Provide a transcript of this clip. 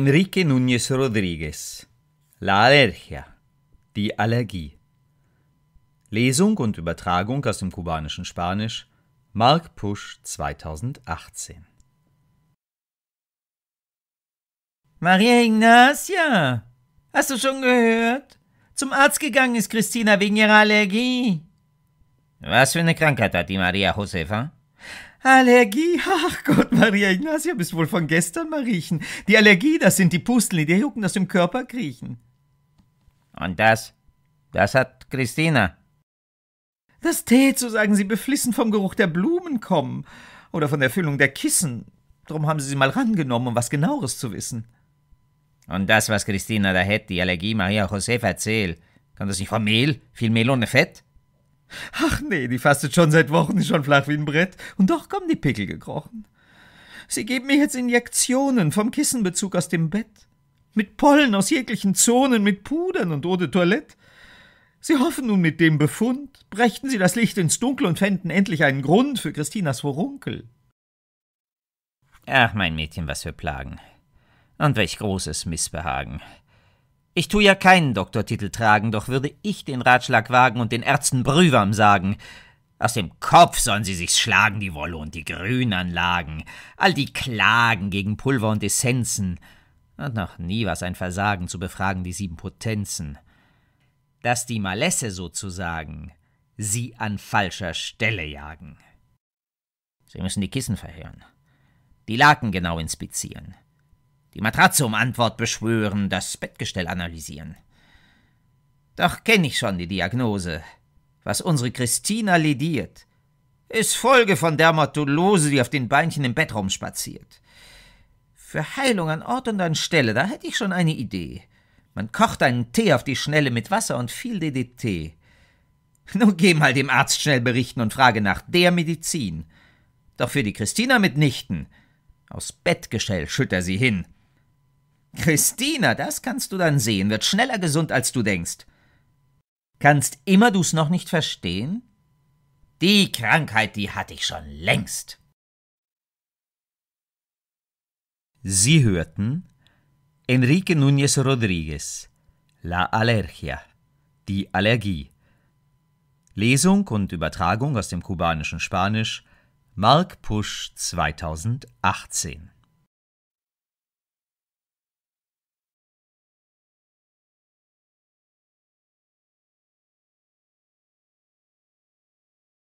Enrique Núñez Rodríguez La Alergia Die Allergie Lesung und Übertragung aus dem kubanischen Spanisch Mark Pusch 2018 Maria Ignacia, hast du schon gehört? Zum Arzt gegangen ist Christina wegen ihrer Allergie. Was für eine Krankheit hat die Maria Josefa? Allergie? Ach Gott, Maria Ignacia, bist wohl von gestern, Mariechen. Die Allergie, das sind die Pusteln, die dir jucken aus im Körper kriechen. Und das? Das hat Christina. Das tät, so sagen sie, beflissen vom Geruch der Blumen kommen oder von der Füllung der Kissen. Drum haben sie sie mal rangenommen, um was Genaueres zu wissen. Und das, was Christina da hätt, die Allergie Maria Josefa, erzähl, kann das nicht vom Mehl? Viel Mehl ohne Fett? Ach nee, die fastet schon seit Wochen, ist schon flach wie ein Brett. Und doch kommen die Pickel gekrochen. Sie geben mir jetzt Injektionen vom Kissenbezug aus dem Bett. Mit Pollen aus jeglichen Zonen, mit Pudern und Eau de Toilette. Sie hoffen nun mit dem Befund, brächten Sie das Licht ins Dunkel und fänden endlich einen Grund für Christinas Vorunkel. Ach, mein Mädchen, was für Plagen. Und welch großes Missbehagen. Ich tue ja keinen Doktortitel tragen, doch würde ich den Ratschlag wagen und den Ärzten Brühwam sagen. Aus dem Kopf sollen sie sich schlagen, die Wolle und die Grünanlagen, all die Klagen gegen Pulver und Essenzen. Und noch nie war ein Versagen zu befragen die sieben Potenzen. Dass die Malesse sozusagen sie an falscher Stelle jagen. Sie müssen die Kissen verhören, die Laken genau inspizieren, die Matratze um Antwort beschwören, das Bettgestell analysieren. Doch kenne ich schon die Diagnose. Was unsere Christina lediert, ist Folge von Dermatolose, die auf den Beinchen im Bett rumspaziert. Für Heilung an Ort und an Stelle, da hätte ich schon eine Idee. Man kocht einen Tee auf die Schnelle mit Wasser und viel DDT. Nun geh mal dem Arzt schnell berichten und frage nach der Medizin. Doch für die Christina mitnichten. Aus Bettgestell schütter sie hin. Christina, das kannst du dann sehen, wird schneller gesund, als du denkst. Kannst immer du's noch nicht verstehen? Die Krankheit, die hatte ich schon längst. Sie hörten Enrique Núñez Rodríguez, La Alergia, die Allergie. Lesung und Übertragung aus dem kubanischen Spanisch, Mark Pusch 2018.